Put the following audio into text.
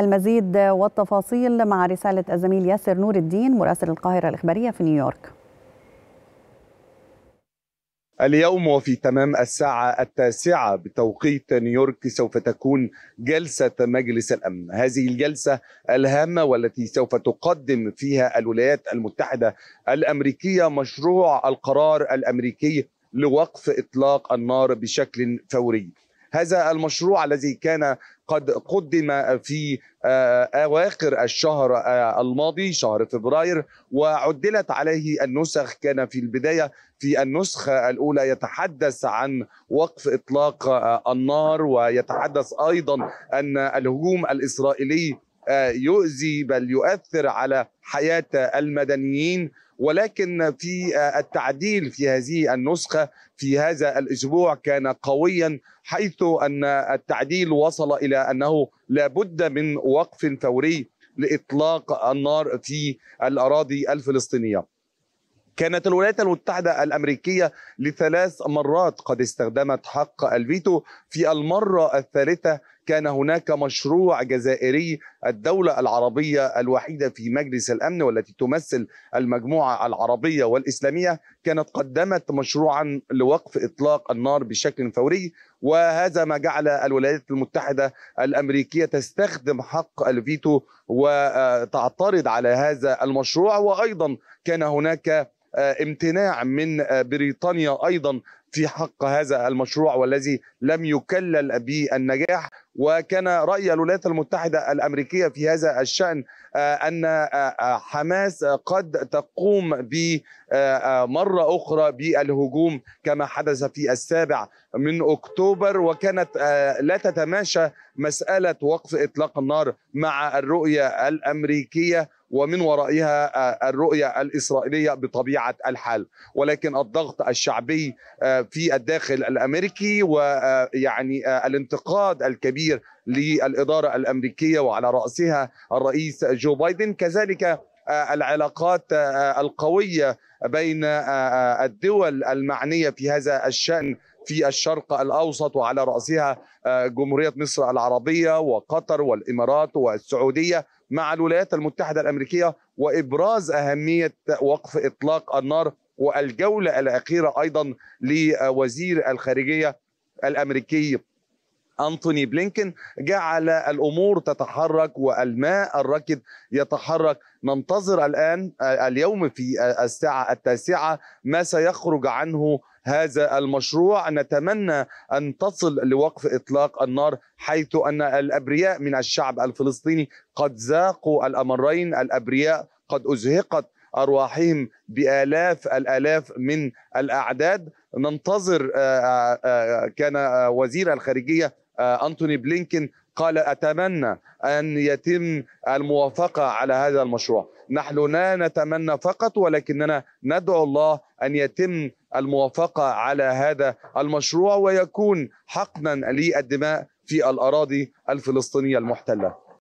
المزيد والتفاصيل مع رسالة الزميل ياسر نور الدين مراسل القاهرة الإخبارية في نيويورك اليوم وفي تمام الساعة التاسعة بتوقيت نيويورك سوف تكون جلسة مجلس الأمن هذه الجلسة الهامة والتي سوف تقدم فيها الولايات المتحدة الأمريكية مشروع القرار الأمريكي لوقف إطلاق النار بشكل فوري هذا المشروع الذي كان قد قدم في آه، اواخر الشهر آه، الماضي شهر فبراير وعدلت عليه النسخ كان في البدايه في النسخه الاولى يتحدث عن وقف اطلاق آه، النار ويتحدث ايضا ان الهجوم الاسرائيلي يؤذي بل يؤثر على حياه المدنيين ولكن في آه، التعديل في هذه النسخة في هذا الأسبوع كان قويا حيث أن التعديل وصل إلى أنه لابد من وقف فوري لإطلاق النار في الأراضي الفلسطينية كانت الولايات المتحدة الأمريكية لثلاث مرات قد استخدمت حق الفيتو في المرة الثالثة كان هناك مشروع جزائري الدولة العربية الوحيدة في مجلس الأمن والتي تمثل المجموعة العربية والإسلامية كانت قدمت مشروعا لوقف إطلاق النار بشكل فوري وهذا ما جعل الولايات المتحدة الأمريكية تستخدم حق الفيتو وتعترض على هذا المشروع وأيضا كان هناك امتناع من بريطانيا ايضا في حق هذا المشروع والذي لم يكلل بالنجاح وكان رأي الولايات المتحدة الأمريكية في هذا الشأن آه، أن آه، آه، حماس قد تقوم بمرة أخرى بالهجوم كما حدث في السابع من أكتوبر وكانت لا تتماشى مسألة وقف إطلاق النار مع الرؤية الأمريكية ومن ورائها آه، الرؤية الإسرائيلية بطبيعة الحال ولكن الضغط الشعبي آه، في الداخل الأمريكي ويعني آه، الانتقاد الكبير للإدارة الأمريكية وعلى رأسها الرئيس جو بايدن كذلك العلاقات القوية بين الدول المعنية في هذا الشأن في الشرق الاوسط وعلى راسها جمهوريه مصر العربيه وقطر والامارات والسعوديه مع الولايات المتحدة الأمريكية وإبراز أهمية وقف إطلاق النار والجولة الأخيرة أيضا لوزير الخارجية الأمريكي أنتوني بلينكن جعل الأمور تتحرك والماء الراكد يتحرك ننتظر الآن آه، اليوم في آه، الساعة التاسعة ما سيخرج عنه هذا المشروع نتمنى أن تصل لوقف إطلاق النار حيث أن الأبرياء من الشعب الفلسطيني قد ذاقوا الأمرين الأبرياء قد أزهقت أرواحهم بآلاف الآلاف من الأعداد ننتظر آه، آه، آه، كان وزير الخارجية آه، أنتوني بلينكن قال أتمنى أن يتم الموافقة على هذا المشروع نحن لا نتمنى فقط ولكننا ندعو الله أن يتم الموافقة على هذا المشروع ويكون حقنا للدماء في الأراضي الفلسطينية المحتلة